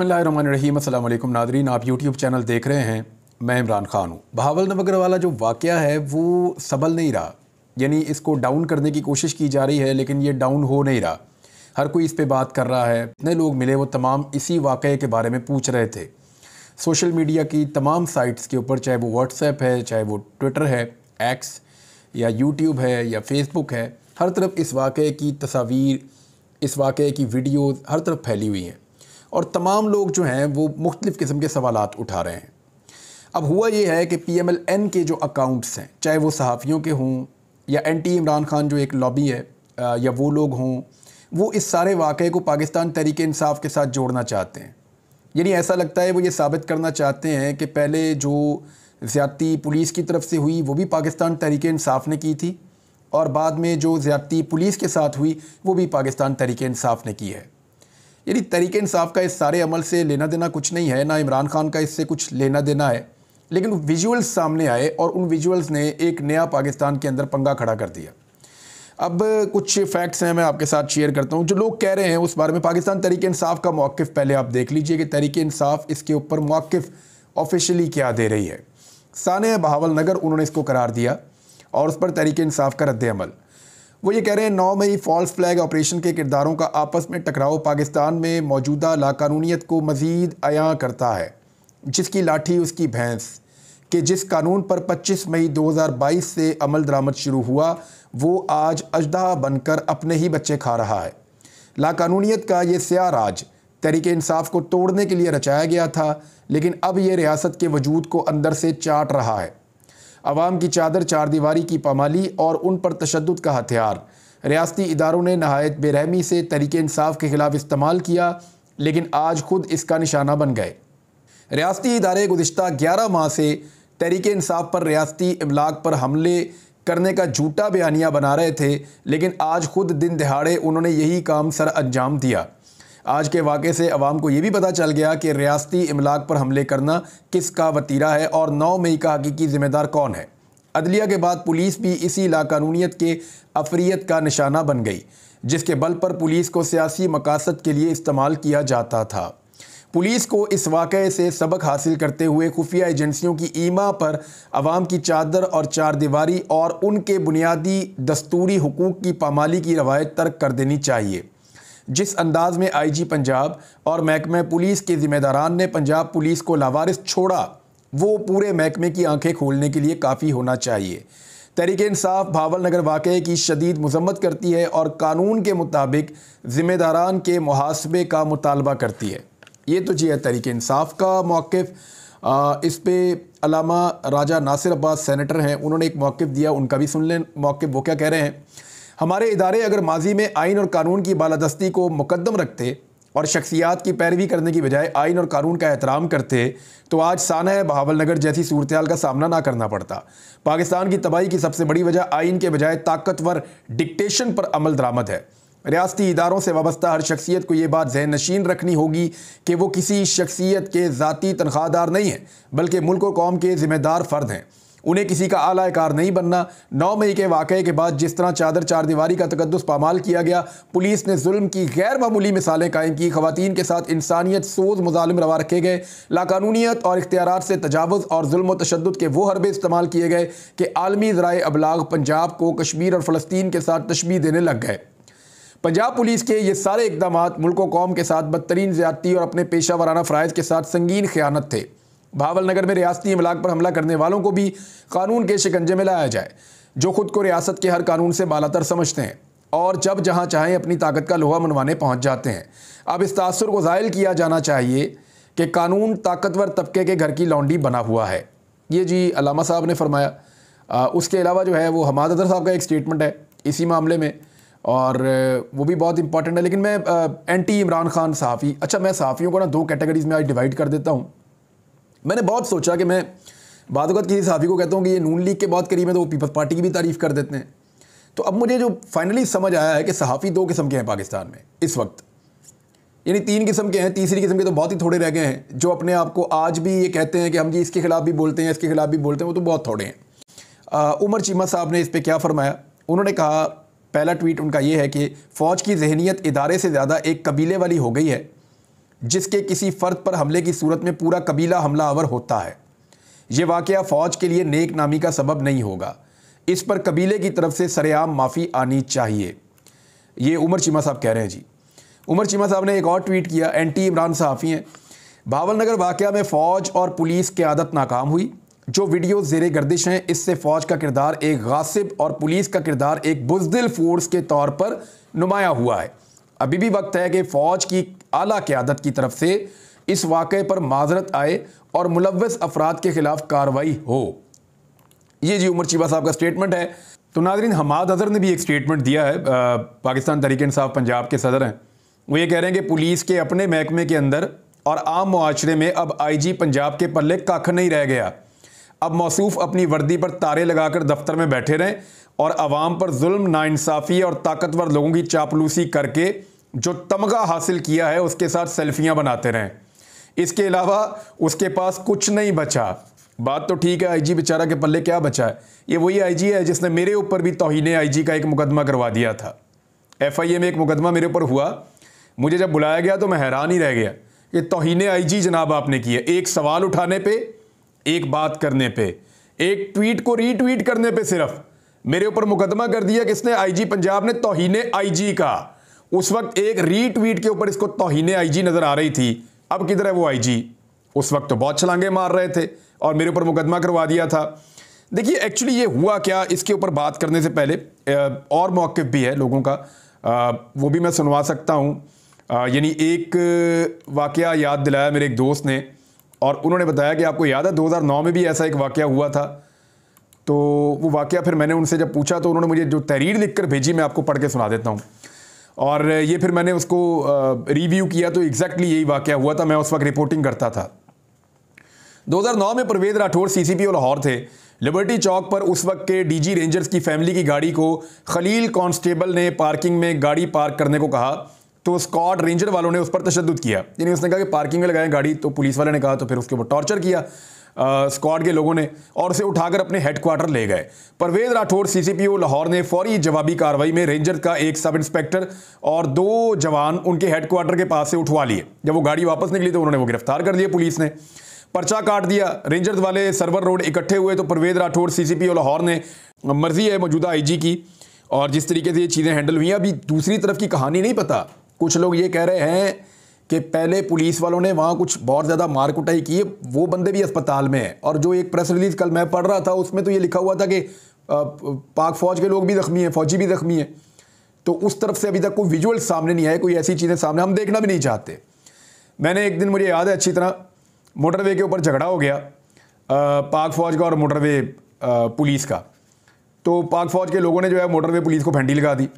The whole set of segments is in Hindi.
बसमीम अल्लाम नादरीन आप यूट्यूब चैनल देख रहे हैं मैं इमरान खान हूँ बहावल नगर वाला जो वाक़ है वो सबल नहीं रहा यानी इसको डाउन करने की कोशिश की जा रही है लेकिन ये डाउन हो नहीं रहा हर कोई इस पर बात कर रहा है इतने लोग मिले वो तमाम इसी वाक़े के बारे में पूछ रहे थे सोशल मीडिया की तमाम साइट्स के ऊपर चाहे वो व्हाट्सएप है चाहे वो ट्विटर है एक्स या यूट्यूब है या फेसबुक है हर तरफ इस वाक़े की तस्वीर इस वाक़े की वीडियोज़ हर तरफ फैली हुई हैं और तमाम लोग जो हैं वो मुख्तफ़ किस्म के सवाल उठा रहे हैं अब हुआ यह है कि पी एम एल एन के जो अकाउंट्स हैं चाहे वो सहाफ़ियों के हों या एन टी इमरान खान जो एक लॉबी है या वो लोग हों वो इस सारे वाक़े को पाकिस्तान तहरीक इंसाफ के साथ जोड़ना चाहते हैं यानी ऐसा लगता है वो ये साबित करना चाहते हैं कि पहले जो ज़्यादती पुलिस की तरफ से हुई वो भी पाकिस्तान तहरीक इंसाफ ने की थी और बाद में जो ज़्यादती पुलिस के साथ हुई वो भी पाकिस्तान तहरीक इंसाफ ने की है यानी तरीके इंसाफ का इस सारे अमल से लेना देना कुछ नहीं है ना इमरान खान का इससे कुछ लेना देना है लेकिन विजुअल्स सामने आए और उन विजुअल्स ने एक नया पाकिस्तान के अंदर पंगा खड़ा कर दिया अब कुछ फैक्ट्स हैं मैं आपके साथ शेयर करता हूँ जो लोग कह रहे हैं उस बारे में पाकिस्तान तरीके इंसाफ का मौक़ पहले आप देख लीजिए कि तरीके इंसाफ इसके ऊपर मौक़ ऑफिशली क्या दे रही है सान बहावल नगर उन्होंने इसको करार दिया और उस पर तरीके इंसाफ का रद्द अमल वो ये कह रहे हैं नौ मई फॉल्स फ्लैग ऑपरेशन के किरदारों का आपस में टकराव पाकिस्तान में मौजूदा लाकानूनीत को मज़ीद अया करता है जिसकी लाठी उसकी भैंस के जिस कानून पर 25 मई 2022 से अमल दरामद शुरू हुआ वो आज अजदा बनकर अपने ही बच्चे खा रहा है लाकानूनीत का ये स्या राज तहरीक इंसाफ को तोड़ने के लिए रचाया गया था लेकिन अब ये रियासत के वजूद को अंदर से चाट रहा है अवाम की चादर चार दीवारी की पामाली और उन पर तशद का हथियार रियासती इदारों ने नहायत बेरहमी से तरीके इंसाफ के खिलाफ इस्तेमाल किया लेकिन आज खुद इसका निशाना बन गए रियाती इदारे गुज्त ग्यारह माह से तहरीक इंसाफ पर रियाती इमलाक पर हमले करने का झूठा बयानिया बना रहे थे लेकिन आज खुद दिन दिहाड़े उन्होंने यही काम सर अंजाम दिया आज के वाक़े से अवाम को ये भी पता चल गया कि रियासती इमलाक पर हमले करना किसका वतीरा है और नौ मई का हकीकी ज़िम्मेदार कौन है अदलिया के बाद पुलिस भी इसी लाकानूनीत के अफरीत का निशाना बन गई जिसके बल पर पुलिस को सियासी मकासद के लिए इस्तेमाल किया जाता था पुलिस को इस वाक़े से सबक हासिल करते हुए खुफिया एजेंसियों की ईमा पर आवाम की चादर और चार दीवारी और उनके बुनियादी दस्तूरी हकूक़ की पामाली की रवायत तर्क कर देनी चाहिए जिस अंदाज में आईजी पंजाब और महकमे पुलिस के ज़िम्मेदारान ने पंजाब पुलिस को लावारिस छोड़ा वो पूरे महकमे की आंखें खोलने के लिए काफ़ी होना चाहिए तहरीक इंसाफ भावल नगर वाक़े की शदीद मजम्मत करती है और कानून के मुताबिक ज़िम्मेदारान के मुहासबे का मुतालबा करती है ये तो जी है तहरीक इंसाफ का मौक़ इस पर अलामा राजा नासिर अब्बास सैनिटर हैं उन्होंने एक मौक़ दिया उनका भी सुन लें मौक़ वो क्या कह रहे हैं हमारे इदारे अगर माजी में आइन और कानून की बालादस्ती को मुकदम रखते और शख्सियात की पैरवी करने की बजाय आइन और कानून का एहतराम करते तो आज साना बहावल नगर जैसी सूरत का सामना ना करना पड़ता पाकिस्तान की तबाही की सबसे बड़ी वजह आइन के बजाय ताकतवर डिक्टेशन पर अमल दरामद है रियाती इदारों से वाबस्ता हर शख्सियत को ये बात जहन नशीन रखनी होगी कि वो किसी शख्सियत के ज़ाती तनख्वाहदार नहीं हैं बल्कि मुल्क और कौम के ज़िम्मेदार फ़र्द हैं उन्हें किसी का आलाकार नहीं बनना नौ मई के वाक़े के बाद जिस तरह चादर चारदीवारी का तकदस पामाल किया गया पुलिस ने जुल्म की गैर मामूली मिसालें कायम की खवतिन के साथ इंसानियत सोज मुजालम रवा रखे गए लाकानूनीत और इख्तियार से तजावज़ और जुल्म तशद के वो हरबे इस्तेमाल किए गए कि आलमी ज़रा अबलाग पंजाब को कश्मीर और फ़लस्तीन के साथ तशबी देने लग गए पंजाब पुलिस के ये सारे इकदाम मुल्क कौम के साथ बदतरीन ज्यादती और अपने पेशा वाराना फ़रज़ के साथ संगीन ख्यानत थे भावलनगर में रियासती इमलाक पर हमला करने वालों को भी कानून के शिकंजे में लाया जाए जो खुद को रियासत के हर कानून से बालातर समझते हैं और जब जहां चाहें अपनी ताकत का लोहा मनवाने पहुंच जाते हैं अब इस तासर को ज़ायल किया जाना चाहिए कि कानून ताकतवर तबके के घर की लौंडी बना हुआ है ये जी अलामा साहब ने फरमाया उसके अलावा जो है वो हमाद अदर साहब का एक स्टेटमेंट है इसी मामले में और वो भी बहुत इंपॉर्टेंट है लेकिन मैं आ, एंटी इमरान खान सहाफ़ी अच्छा मैं सहाफ़ियों को ना दो कैटेगरीज़ में आज डिवाइड कर देता हूँ मैंने बहुत सोचा कि मैं बाद किसी सहाफ़ी को कहता हूँ कि ये नून लीग के बहुत करीब है तो वो पीपल्स पार्टी की भी तारीफ़ कर देते हैं तो अब मुझे जो फाइनली समझ आया है कि सहाफ़ी दो किस्म के हैं पाकिस्तान में इस वक्त यानी तीन किस्म के हैं तीसरी किस्म के तो बहुत ही थोड़े रह गए हैं जो अपने आप को आज भी ये कहते हैं कि हम जी इसके खिलाफ भी बोलते हैं इसके खिलाफ भी बोलते हैं वो तो बहुत थोड़े हैं उमर चीमा साहब ने इस पर क्या फरमाया उन्होंने कहा पहला ट्वीट उनका ये है कि फ़ौज की जहनीत इदारे से ज़्यादा एक कबीले वाली हो गई है जिसके किसी फ़र्द पर हमले की सूरत में पूरा कबीला हमलावर होता है ये वाक़ फ़ौज के लिए नेक नामी का सबब नहीं होगा इस पर कबीले की तरफ से सरेआम माफ़ी आनी चाहिए ये उमर चीमा साहब कह रहे हैं जी उमर चीमा साहब ने एक और ट्वीट किया एंटी इमरान सहाफ़ी हैं भावलनगर वाक़ में फ़ौज और पुलिस की आदत नाकाम हुई जो वीडियो जेर गर्दिश हैं इससे फ़ौज का किरदार एक गासिब और पुलिस का किरदार एक बुजदिल फोर्स के तौर पर नुमाया हुआ है अभी भी वक्त है कि फ़ौज की आला क्यादत की तरफ से इस वाक़े पर माजरत आए और मुलवस अफराद के ख़िलाफ़ कार्रवाई हो ये जी उमर चीबा साहब का स्टेटमेंट है तो नाजरीन हमाद अजहर ने भी एक स्टेटमेंट दिया है आ, पाकिस्तान तरीके साहब पंजाब के सदर हैं वो ये कह रहे हैं कि पुलिस के अपने महकमे के अंदर और आम मुआरे में अब आई जी पंजाब के पल्ले कख नहीं रह गया अब मौसूफ अपनी वर्दी पर तारे लगाकर दफ्तर में बैठे रहें और आवाम पर जुल्म नाानसाफ़ी और ताकतवर लोगों की चापलूसी करके जो तमगा हासिल किया है उसके साथ सेल्फियां बनाते रहें इसके अलावा उसके पास कुछ नहीं बचा बात तो ठीक है आईजी बेचारा के पल्ले क्या बचा है ये वही आईजी है जिसने मेरे ऊपर भी तोहन आईजी का एक मुकदमा करवा दिया था एफआईए में एक मुकदमा मेरे ऊपर हुआ मुझे जब बुलाया गया तो मैं हैरान ही रह गया कि तोहन आईजी जनाब आपने की है एक सवाल उठाने पे एक बात करने पे एक ट्वीट को रीट्वीट करने पे सिर्फ मेरे ऊपर मुकदमा कर दिया किसने जी पंजाब ने तोहन जी का उस वक्त एक रीट्वीट के ऊपर इसको तोहिने आईजी नजर आ रही थी अब किधर है वो आईजी उस वक्त तो बहुत छलांगे मार रहे थे और मेरे ऊपर मुकदमा करवा दिया था देखिए एक्चुअली ये हुआ क्या इसके ऊपर बात करने से पहले और मौक़ भी है लोगों का वो भी मैं सुनवा सकता हूँ यानी एक वाक़ याद दिलाया मेरे एक दोस्त ने और उन्होंने बताया कि आपको याद है 2009 में भी ऐसा एक वाक़ हुआ था तो वो वाक़ फिर मैंने उनसे जब पूछा तो उन्होंने मुझे जो तहरीर लिख कर भेजी मैं आपको पढ़ के सुना देता हूँ और ये फिर मैंने उसको रिव्यू किया तो एग्जैक्टली यही वाक्य हुआ था मैं उस वक्त रिपोर्टिंग करता था 2009 में प्रवेद राठौर सीसीपी और लाहौर थे लिबर्टी चौक पर उस वक्त के डीजी रेंजर्स की फैमिली की गाड़ी को खलील कांस्टेबल ने पार्किंग में गाड़ी पार्क करने को कहा तो स्कॉट रेंजर वालों ने उस पर तशद किया यानी उसने कहा कि पार्किंग में लगाएं गाड़ी तो पुलिस वाले ने कहा तो फिर उसके ऊपर टॉर्चर किया स्क्वाड के लोगों ने और उसे उठाकर अपने हेडक्वार्टर ले गए परवेज राठौर सीसीपीओ लाहौर ने फौरी जवाबी कार्रवाई में रेंजर का एक सब इंस्पेक्टर और दो जवान उनके हेडक्वार्टर के पास से उठवा लिए जब वो गाड़ी वापस निकली तो उन्होंने वो गिरफ्तार कर लिया पुलिस ने पर्चा काट दिया रेंजर्स वाले सर्वर रोड इकट्ठे हुए तो परवेज राठौर सीसीपीओ लाहौर ने मर्जी है मौजूदा आईजी की और जिस तरीके से ये चीज़ें हैंडल हुई अभी दूसरी तरफ की कहानी नहीं पता कुछ लोग ये कह रहे हैं कि पहले पुलिस वालों ने वहाँ कुछ बहुत ज़्यादा मार कुटाई की है वो बंदे भी अस्पताल में हैं और जो एक प्रेस रिलीज़ कल मैं पढ़ रहा था उसमें तो ये लिखा हुआ था कि पाक फ़ौज के लोग भी ज़ख्मी हैं फ़ौजी भी ज़ख्मी हैं तो उस तरफ से अभी तक कोई विजुअल सामने नहीं आए कोई ऐसी चीज़ें सामने हम देखना भी नहीं चाहते मैंने एक दिन मुझे याद है अच्छी तरह मोटरवे के ऊपर झगड़ा हो गया पाक फ़ौज का और मोटरवे पुलिस का तो पाक फ़ौज के लोगों ने जो है मोटरवे पुलिस को फेंडी लगा दी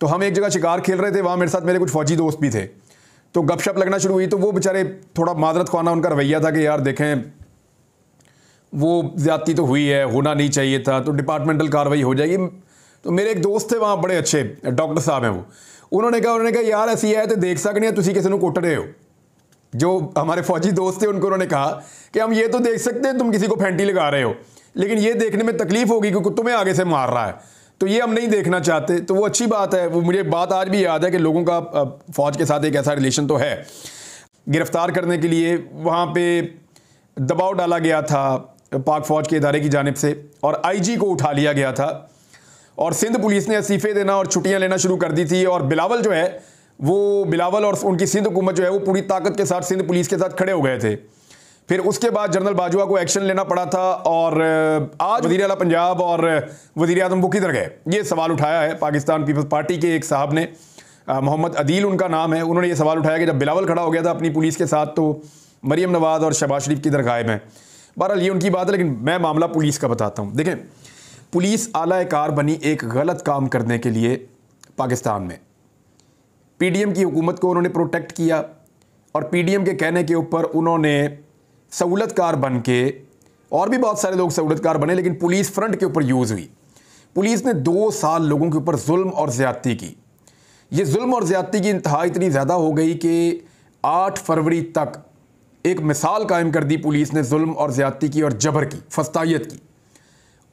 तो हम एक जगह शिकार खेल रहे थे वहाँ मेरे साथ मेरे कुछ फ़ौजी दोस्त भी थे तो गपशप लगना शुरू हुई तो वो बेचारे थोड़ा माजरत खाना उनका रवैया था कि यार देखें वो ज़्यादती तो हुई है होना नहीं चाहिए था तो डिपार्टमेंटल कार्रवाई हो जाएगी तो मेरे एक दोस्त थे वहाँ बड़े अच्छे डॉक्टर साहब हैं वो उन्होंने कहा उन्होंने कहा यार ऐसी है तो देख सकते हैं तुम किसी कुट रहे हो जो हमारे फौजी दोस्त थे उनको उन्होंने कहा कि हम ये तो देख सकते हैं तुम किसी को फेंटी लगा रहे हो लेकिन ये देखने में तकलीफ होगी क्योंकि तुम्हें आगे से मार रहा है तो ये हम नहीं देखना चाहते तो वो अच्छी बात है वो मुझे बात आज भी याद है कि लोगों का फ़ौज के साथ एक ऐसा रिलेशन तो है गिरफ़्तार करने के लिए वहाँ पे दबाव डाला गया था पाक फ़ौज के इदारे की जानब से और आईजी को उठा लिया गया था और सिंध पुलिस ने इस्तीफ़े देना और छुट्टियाँ लेना शुरू कर दी थी और बिलावल जो है वो बिलावल और उनकी सिंध हुकूमत जो है वो पूरी ताकत के साथ सिंध पुलिस के साथ खड़े हो गए थे फिर उसके बाद जनरल बाजवा को एक्शन लेना पड़ा था और आज वजी अला पंजाब और वजी अजम वो किधर गए ये सवाल उठाया है पाकिस्तान पीपल्स पार्टी के एक साहब ने मोहम्मद अदील उनका नाम है उन्होंने ये सवाल उठाया कि जब बिलावल खड़ा हो गया था अपनी पुलिस के साथ तो मरीम नवाज और शबाज शरीफ किधर गायब हैं बहरहाल ये उनकी बात है लेकिन मैं मामला पुलिस का बताता हूँ देखें पुलिस आला कार बनी एक गलत काम करने के लिए पाकिस्तान में पीडीएम की हुकूमत को उन्होंने प्रोटेक्ट किया और पीडीएम के कहने के ऊपर उन्होंने सहूलतकार बन के और भी बहुत सारे लोग सहूलतकार बने लेकिन पुलिस फ्रंट के ऊपर यूज़ हुई पुलिस ने दो साल लोगों के ऊपर जुल्म और ज़्यादती की ये जुल्म और ज़्यादती की इंतहा इतनी ज़्यादा हो गई कि आठ फरवरी तक एक मिसाल कायम कर दी पुलिस ने जुल्म और ज़्यादती की और जबर की फस्ताइत की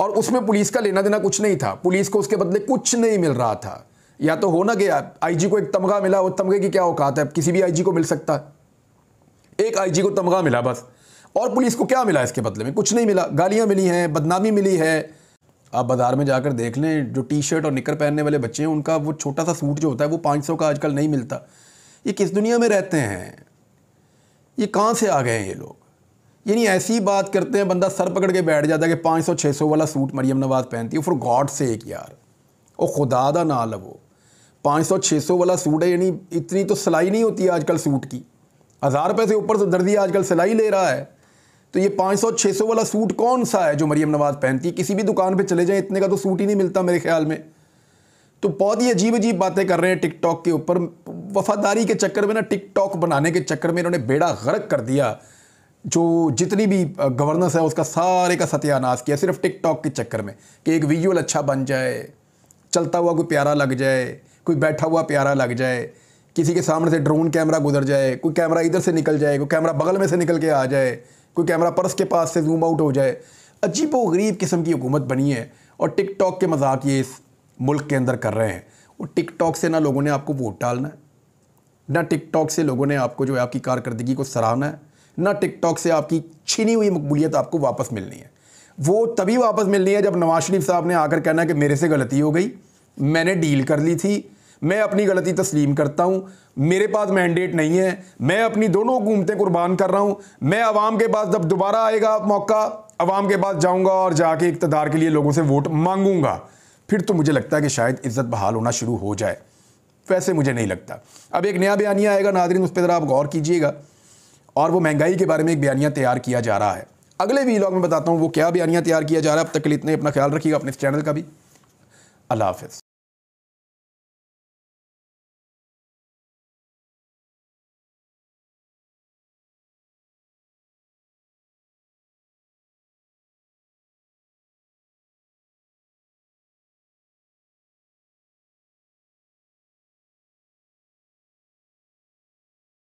और उसमें पुलिस का लेना देना कुछ नहीं था पुलिस को उसके बदले कुछ नहीं मिल रहा था या तो हो ना गया आईजी को एक तमगा मिला वो तमगे की क्या औकात है किसी भी आईजी को मिल सकता है एक आईजी को तमगा मिला बस और पुलिस को क्या मिला इसके बदले में कुछ नहीं मिला गालियाँ मिली हैं बदनामी मिली है आप बाज़ार में जाकर देख लें जो टी शर्ट और निकर पहनने वाले बच्चे हैं उनका वो छोटा सा सूट जो होता है वो पाँच सौ का आजकल नहीं मिलता ये किस दुनिया में रहते हैं ये कहाँ से आ गए हैं ये लोग यानी ऐसी बात करते हैं बंदा सर पकड़ के बैठ जाता है कि पाँच सौ छः सौ वाला सूट मरियम नवाज़ पहनती है फॉर गॉड से एक यार और खुदा दा ना लवो पाँच सौ छः सौ वाला सूट है यानी इतनी तो सिलाई नहीं होती है आजकल सूट की हज़ार रुपये से ऊपर से तो दर्जी आजकल सिलाई ले रहा है तो ये 500 600 वाला सूट कौन सा है जो मरियम नवाज़ पहनती है किसी भी दुकान पे चले जाएं इतने का तो सूट ही नहीं मिलता मेरे ख्याल में तो बहुत ही अजीब अजीब बातें कर रहे हैं टिकटॉक के ऊपर वफादारी के चक्कर में ना टिकटॉक बनाने के चक्कर में इन्होंने बेड़ा गर्क कर दिया जो जितनी भी गवर्नेंस है उसका सारे का सत्यानाश किया सिर्फ टिकटॉक के चक्कर में कि एक विजुअल अच्छा बन जाए चलता हुआ कोई प्यारा लग जाए कोई बैठा हुआ प्यारा लग जाए किसी के सामने से ड्रोन कैमरा गुजर जाए कोई कैमरा इधर से निकल जाए कोई कैमरा बगल में से निकल के आ जाए कोई कैमरा पर्स के पास से जूम आउट हो जाए अजीब व गरीब किस्म की हुकूमत बनी है और टिक टॉक के मजाक ये इस मुल्क के अंदर कर रहे हैं और टिक टॉक से ना लोगों ने आपको वोट डालना है ना टिक टॉक से लोगों ने आपको जो है आपकी कारकर्दगी को सराहना है ना टिक टॉक से आपकी छिनी हुई मकबूलियत आपको वापस मिलनी है वो तभी वापस मिलनी है जब नवाज शरीफ साहब ने आकर कहना है कि मेरे से गलती हो गई मैंने डील कर ली थी मैं अपनी गलती तस्लीम करता हूँ मेरे पास मैंडेट नहीं है मैं अपनी दोनों हुकूमतें कुर्बान कर रहा हूँ मैं आवाम के पास जब दोबारा आएगा मौका आवाम के पास जाऊँगा और जाके इकतदार के लिए लोगों से वोट मांगूंगा फिर तो मुझे लगता है कि शायद इज्जत बहाल होना शुरू हो जाए वैसे मुझे नहीं लगता अब एक नया बयानिया आएगा नादरीन उस पर ज़रा आप गौर कीजिएगा और वो महंगाई के बारे में एक बयानिया तैयार किया जा रहा है अगले वी में बताता हूँ वो क्या बयानिया तैयार किया जा रहा है अब तक के लिए इतने अपना ख्याल रखिएगा अपने इस चैनल का भी अल्लाह हाफ